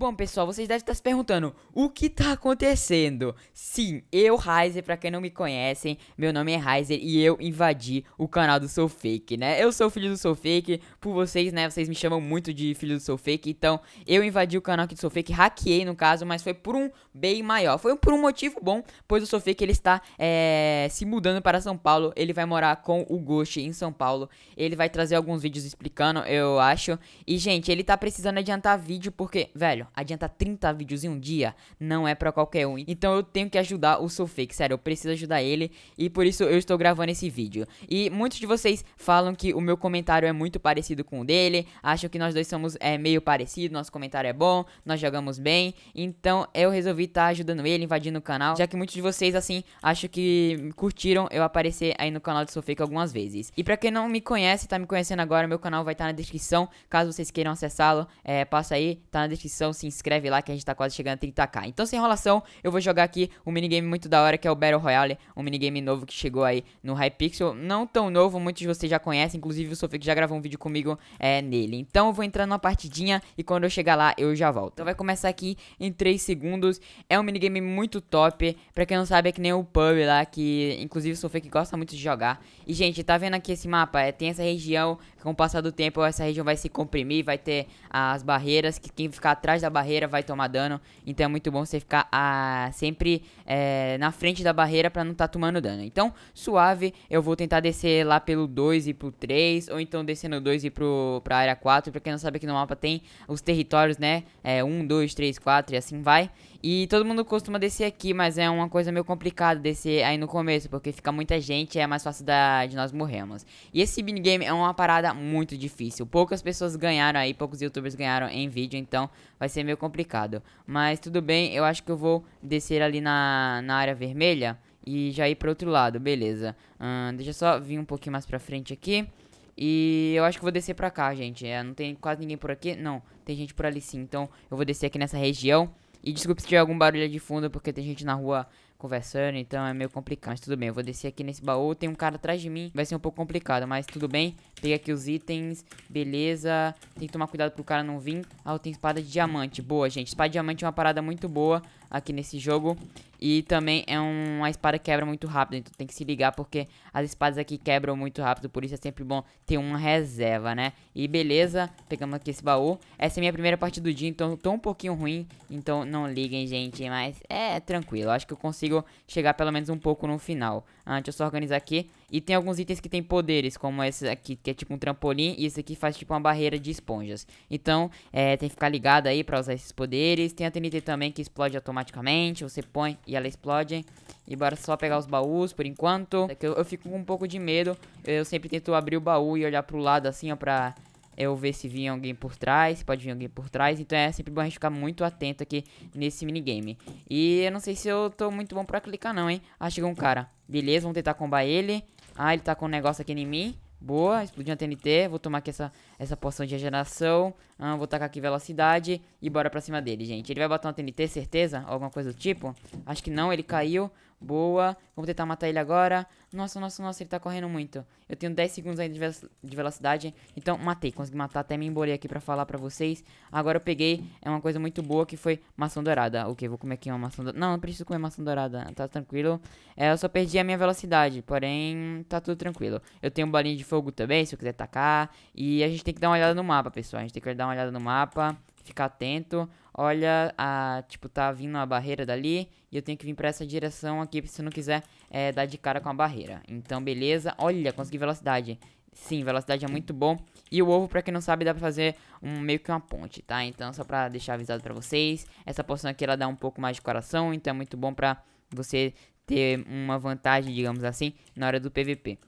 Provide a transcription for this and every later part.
Bom, pessoal, vocês devem estar se perguntando o que está acontecendo. Sim, eu, Heiser, para quem não me conhecem, meu nome é Heiser e eu invadi o canal do Soulfake Fake, né? Eu sou filho do Soulfake Fake, por vocês, né? Vocês me chamam muito de filho do Soulfake Fake, então eu invadi o canal aqui do Soulfake Fake, hackeei no caso, mas foi por um bem maior. Foi por um motivo bom, pois o Soulfake Fake ele está é, se mudando para São Paulo, ele vai morar com o Ghost em São Paulo, ele vai trazer alguns vídeos explicando, eu acho. E, gente, ele tá precisando adiantar vídeo porque, velho adianta 30 vídeos em um dia não é para qualquer um. Então eu tenho que ajudar o Soulfake, sério, eu preciso ajudar ele e por isso eu estou gravando esse vídeo. E muitos de vocês falam que o meu comentário é muito parecido com o dele, acham que nós dois somos é, meio parecidos, nosso comentário é bom, nós jogamos bem, então eu resolvi estar tá ajudando ele, invadindo o canal, já que muitos de vocês, assim, acho que curtiram eu aparecer aí no canal do Soulfake algumas vezes. E para quem não me conhece, tá me conhecendo agora, meu canal vai estar tá na descrição, caso vocês queiram acessá-lo, é, passa aí, tá na descrição então se inscreve lá que a gente tá quase chegando a 30k. Então sem enrolação, eu vou jogar aqui um minigame muito da hora que é o Battle Royale, um minigame novo que chegou aí no Hypixel. Não tão novo, muitos de vocês já conhecem, inclusive o Sofix já gravou um vídeo comigo é, nele. Então eu vou entrar numa partidinha e quando eu chegar lá eu já volto. Então vai começar aqui em 3 segundos. É um minigame muito top. Pra quem não sabe é que nem o Pub lá, que inclusive o Sofix gosta muito de jogar. E gente, tá vendo aqui esse mapa? É, tem essa região, com o passar do tempo essa região vai se comprimir, vai ter as barreiras que quem ficar atrás atrás da barreira, vai tomar dano. Então é muito bom você ficar ah, sempre é, na frente da barreira pra não estar tá tomando dano. Então, suave, eu vou tentar descer lá pelo 2 e pro 3, ou então descendo no 2 e pro, pra área 4. Pra quem não sabe, aqui no mapa tem os territórios, né? 1, 2, 3, 4 e assim vai. E todo mundo costuma descer aqui, mas é uma coisa meio complicada descer aí no começo, porque fica muita gente e é mais fácil da, de nós morrermos. E esse minigame é uma parada muito difícil. Poucas pessoas ganharam aí, poucos youtubers ganharam em vídeo, então vai ser meio complicado. Mas tudo bem, eu acho que eu vou descer ali na, na área vermelha e já ir pro outro lado, beleza. Hum, deixa eu só vir um pouquinho mais pra frente aqui. E eu acho que vou descer pra cá, gente. É, não tem quase ninguém por aqui. Não, tem gente por ali sim. Então eu vou descer aqui nessa região. E desculpe se tiver algum barulho de fundo, porque tem gente na rua conversando, então é meio complicado. Mas tudo bem, eu vou descer aqui nesse baú. Tem um cara atrás de mim, vai ser um pouco complicado, mas tudo bem. Peguei aqui os itens. Beleza. Tem que tomar cuidado pro cara não vir. Ah, eu tenho espada de diamante. Boa, gente. Espada de diamante é uma parada muito boa aqui nesse jogo. E também é uma espada que quebra muito rápido, então tem que se ligar porque as espadas aqui quebram muito rápido, por isso é sempre bom ter uma reserva, né? E beleza, pegamos aqui esse baú. Essa é a minha primeira parte do dia, então tô um pouquinho ruim, então não liguem, gente, mas é tranquilo. Acho que eu consigo chegar pelo menos um pouco no final. Ah, deixa eu só organizar aqui. E tem alguns itens que tem poderes, como esse aqui, que é tipo um trampolim, e esse aqui faz tipo uma barreira de esponjas. Então, é, tem que ficar ligado aí pra usar esses poderes. Tem a TNT também que explode automaticamente, você põe e ela explode. E bora só pegar os baús por enquanto. É eu, eu, fico com um pouco de medo, eu sempre tento abrir o baú e olhar pro lado assim, ó, pra eu ver se vinha alguém por trás, se pode vir alguém por trás. Então é sempre bom a gente ficar muito atento aqui nesse minigame. E eu não sei se eu tô muito bom pra clicar não, hein. Ah, chegou um cara. Beleza, vamos tentar combar ele. Ah, ele tá com um negócio aqui em mim. Boa, explodiu a TNT. Vou tomar aqui essa, essa poção de regeneração. Ah, vou tacar aqui velocidade. E bora pra cima dele, gente. Ele vai botar uma TNT, certeza? Alguma coisa do tipo? Acho que não, ele caiu. Boa. Vamos tentar matar ele agora. Nossa, nossa, nossa, ele tá correndo muito. Eu tenho 10 segundos ainda de, de velocidade. Então, matei. Consegui matar. Até me embolei aqui pra falar pra vocês. Agora eu peguei. É uma coisa muito boa que foi maçã dourada. Ok, vou comer aqui uma maçã dourada. Não, não preciso comer maçã dourada. Tá tranquilo. É, eu só perdi a minha velocidade. Porém, tá tudo tranquilo. Eu tenho um bolinho de fogo também, se eu quiser atacar E a gente tem que dar uma olhada no mapa, pessoal. A gente tem que dar uma olhada no mapa ficar atento. Olha, a, tipo, tá vindo uma barreira dali e eu tenho que vir pra essa direção aqui se não quiser é, dar de cara com a barreira. Então, beleza. Olha, consegui velocidade. Sim, velocidade é muito bom. E o ovo, pra quem não sabe, dá pra fazer um, meio que uma ponte, tá? Então, só pra deixar avisado pra vocês. Essa poção aqui, ela dá um pouco mais de coração, então é muito bom pra você ter uma vantagem, digamos assim, na hora do PVP.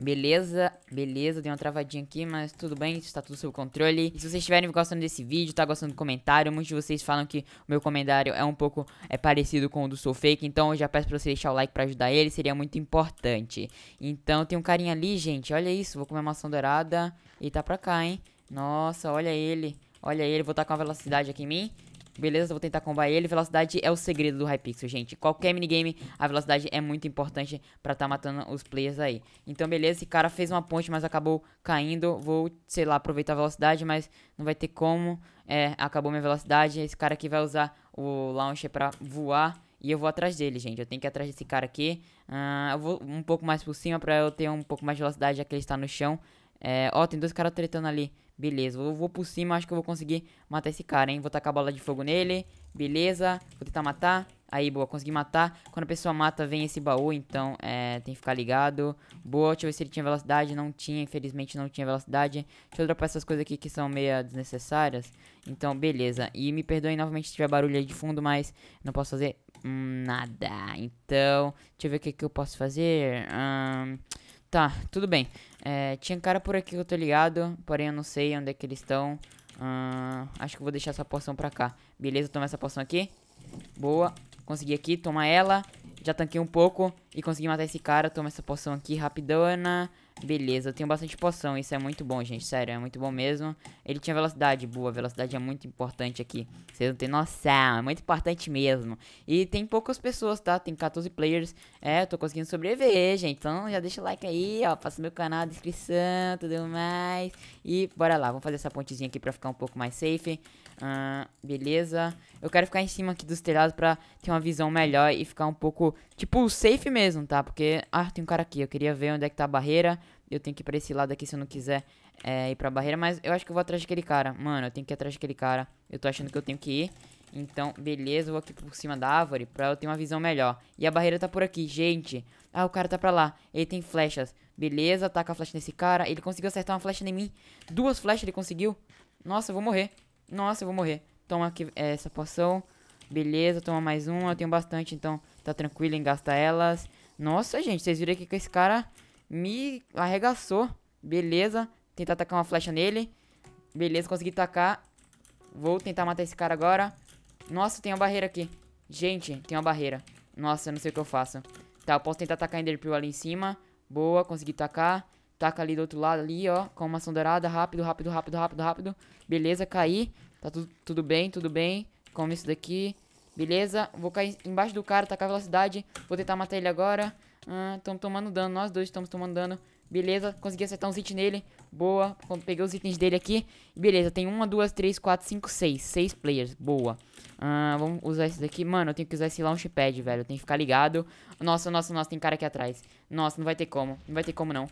Beleza, beleza, dei uma travadinha aqui, mas tudo bem, está tudo sob controle. E se vocês estiverem gostando desse vídeo, tá gostando do comentário, muitos de vocês falam que o meu comentário é um pouco é, parecido com o do Soul Fake, então eu já peço pra vocês deixar o like pra ajudar ele, seria muito importante. Então tem um carinha ali, gente, olha isso, vou comer maçã dourada e tá pra cá, hein. Nossa, olha ele, olha ele, vou estar tá com uma velocidade aqui em mim. Beleza, vou tentar combar ele. Velocidade é o segredo do Hypixel, gente. Qualquer minigame, a velocidade é muito importante pra tá matando os players aí. Então, beleza, esse cara fez uma ponte, mas acabou caindo. Vou, sei lá, aproveitar a velocidade, mas não vai ter como. É, acabou minha velocidade. Esse cara aqui vai usar o launcher pra voar. E eu vou atrás dele, gente. Eu tenho que ir atrás desse cara aqui. Uh, eu vou um pouco mais por cima pra eu ter um pouco mais de velocidade, já que ele está no chão. É, ó, tem dois caras tretando ali. Beleza, eu vou por cima, acho que eu vou conseguir matar esse cara, hein? Vou tacar a bola de fogo nele, beleza. Vou tentar matar. Aí, boa, consegui matar. Quando a pessoa mata, vem esse baú, então é, tem que ficar ligado. Boa, deixa eu ver se ele tinha velocidade. Não tinha, infelizmente não tinha velocidade. Deixa eu dropar essas coisas aqui que são meio desnecessárias. Então, beleza. E me perdoem novamente se tiver barulho aí de fundo, mas não posso fazer nada. Então, deixa eu ver o que, que eu posso fazer. Hum... Tá, tudo bem. É, tinha cara por aqui que eu tô ligado, porém eu não sei onde é que eles estão. Ah, acho que eu vou deixar essa poção pra cá. Beleza, tomar essa poção aqui. Boa. Consegui aqui, tomar ela. Já tanquei um pouco e consegui matar esse cara. Toma essa poção aqui, rapidona. Beleza, eu tenho bastante poção, isso é muito bom, gente, sério, é muito bom mesmo. Ele tinha velocidade boa, velocidade é muito importante aqui, vocês não tem noção, é muito importante mesmo. E tem poucas pessoas, tá, tem 14 players, é, eu tô conseguindo sobreviver, gente, então já deixa o like aí, ó, passa meu canal, descrição, tudo mais. E bora lá, vamos fazer essa pontezinha aqui pra ficar um pouco mais safe. Uh, beleza, eu quero ficar em cima aqui dos telhados pra ter uma visão melhor e ficar um pouco, tipo, safe mesmo, tá, porque... Ah, tem um cara aqui, eu queria ver onde é que tá a barreira... Eu tenho que ir pra esse lado aqui se eu não quiser é, ir pra barreira. Mas eu acho que eu vou atrás daquele cara. Mano, eu tenho que ir atrás daquele cara. Eu tô achando que eu tenho que ir. Então, beleza, eu vou aqui por cima da árvore pra eu ter uma visão melhor. E a barreira tá por aqui, gente. Ah, o cara tá pra lá. Ele tem flechas. Beleza, ataca a flecha nesse cara. Ele conseguiu acertar uma flecha em mim. Duas flechas ele conseguiu. Nossa, eu vou morrer. Nossa, eu vou morrer. Toma aqui é, essa poção. Beleza, toma mais uma. Eu tenho bastante, então tá tranquilo em gastar elas. Nossa, gente, vocês viram aqui que esse cara me arregaçou. Beleza. Tentar atacar uma flecha nele. Beleza, consegui tacar. Vou tentar matar esse cara agora. Nossa, tem uma barreira aqui. Gente, tem uma barreira. Nossa, eu não sei o que eu faço. Tá, eu posso tentar tacar Enderpeel ali em cima. Boa, consegui tacar. Taca ali do outro lado ali, ó. Com uma ação dourada. Rápido, rápido, rápido, rápido, rápido. Beleza, caí. Tá tudo, tudo bem, tudo bem. Come isso daqui. Beleza, vou cair embaixo do cara, tacar velocidade. Vou tentar matar ele agora. Ah, estamos tomando dano. Nós dois estamos tomando dano. Beleza, consegui acertar uns itens nele. Boa, peguei os itens dele aqui. Beleza, tem uma, duas, três, quatro, cinco, seis. Seis players, boa. Ah, vamos usar esse daqui. Mano, eu tenho que usar esse launchpad, velho. tem que ficar ligado. Nossa, nossa, nossa, tem cara aqui atrás. Nossa, não vai ter como. Não vai ter como, não.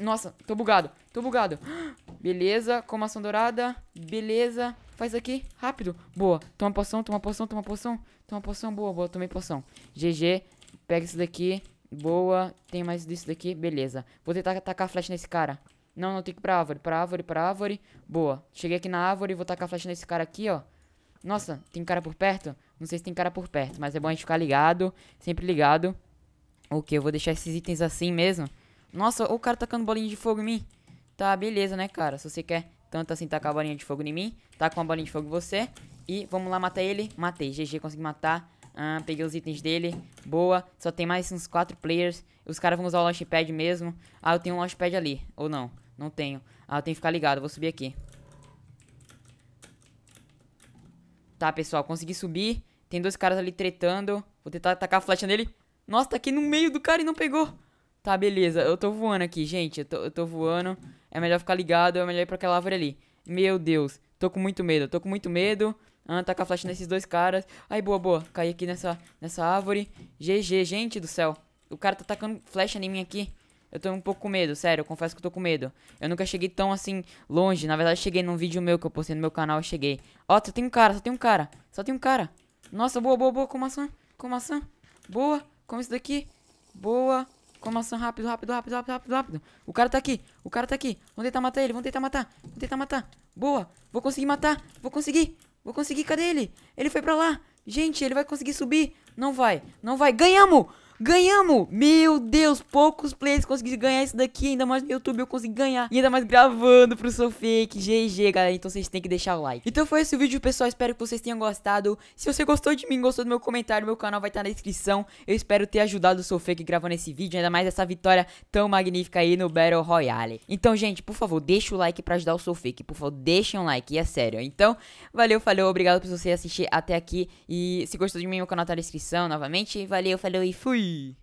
Nossa, tô bugado, tô bugado. Beleza, ação dourada. Beleza, faz aqui, rápido. Boa, toma poção, toma poção, toma poção. Toma poção, boa, boa, tomei poção. GG, pega isso daqui. Boa. Tem mais disso daqui. Beleza. Vou tentar tacar a flecha nesse cara. Não, não, tem que ir pra árvore. Pra árvore, pra árvore. Boa. Cheguei aqui na árvore. Vou tacar a flecha nesse cara aqui, ó. Nossa, tem cara por perto? Não sei se tem cara por perto, mas é bom a gente ficar ligado. Sempre ligado. Ok, eu vou deixar esses itens assim mesmo. Nossa, o cara tacando bolinha de fogo em mim. Tá, beleza, né, cara? Se você quer tanto assim tacar a bolinha de fogo em mim, com a bolinha de fogo em você. E vamos lá matar ele. Matei. GG, consegui matar. Ah, peguei os itens dele. Boa. Só tem mais uns 4 players. Os caras vão usar o launchpad mesmo. Ah, eu tenho um launchpad ali. Ou não. Não tenho. Ah, eu tenho que ficar ligado. Vou subir aqui. Tá, pessoal. Consegui subir. Tem dois caras ali tretando. Vou tentar atacar a flecha nele. Nossa, tá aqui no meio do cara e não pegou. Tá, beleza. Eu tô voando aqui, gente. Eu tô, eu tô voando. É melhor ficar ligado. É melhor ir pra aquela árvore ali. Meu Deus. Tô com muito medo. Tô com muito medo. Ah, taca tá a flecha nesses dois caras. Aí, boa, boa. Caí aqui nessa, nessa árvore. GG, gente do céu. O cara tá tacando flecha em mim aqui. Eu tô um pouco com medo, sério, eu confesso que eu tô com medo. Eu nunca cheguei tão assim longe. Na verdade, cheguei num vídeo meu que eu postei no meu canal, eu cheguei. Ó, só tem um cara, só tem um cara. Só tem um cara. Nossa, boa, boa, boa, com maçã. Com maçã. Boa, com isso daqui. Boa. Com maçã, rápido, rápido, rápido, rápido, rápido, rápido. O cara tá aqui, o cara tá aqui. Vamos tentar matar ele, vamos tentar matar. Vamos tentar matar. Boa, vou conseguir matar, vou conseguir. Vou conseguir, cadê ele? Ele foi pra lá. Gente, ele vai conseguir subir. Não vai, não vai. Ganhamos! Ganhamos! Meu Deus, poucos players conseguiram ganhar isso daqui, ainda mais no YouTube eu consegui ganhar. E ainda mais gravando pro Sofake, GG, galera. Então vocês têm que deixar o like. Então foi esse o vídeo, pessoal. Espero que vocês tenham gostado. Se você gostou de mim, gostou do meu comentário, meu canal vai estar tá na descrição. Eu espero ter ajudado o Sofake gravando esse vídeo, ainda mais essa vitória tão magnífica aí no Battle Royale. Então, gente, por favor, deixa o like pra ajudar o Sofake. Por favor, deixem um like, e é sério. Então, valeu, falou, obrigado por você assistir até aqui. E se gostou de mim, meu canal tá na descrição novamente. Valeu, falou e fui! Fui!